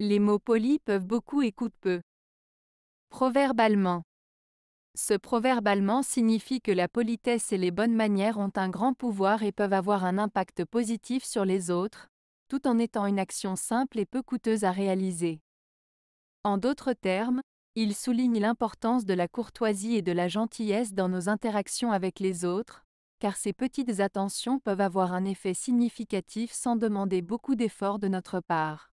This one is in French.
Les mots polis peuvent beaucoup et coûtent peu. Proverbalement Ce proverbe allemand signifie que la politesse et les bonnes manières ont un grand pouvoir et peuvent avoir un impact positif sur les autres, tout en étant une action simple et peu coûteuse à réaliser. En d'autres termes, il souligne l'importance de la courtoisie et de la gentillesse dans nos interactions avec les autres, car ces petites attentions peuvent avoir un effet significatif sans demander beaucoup d'efforts de notre part.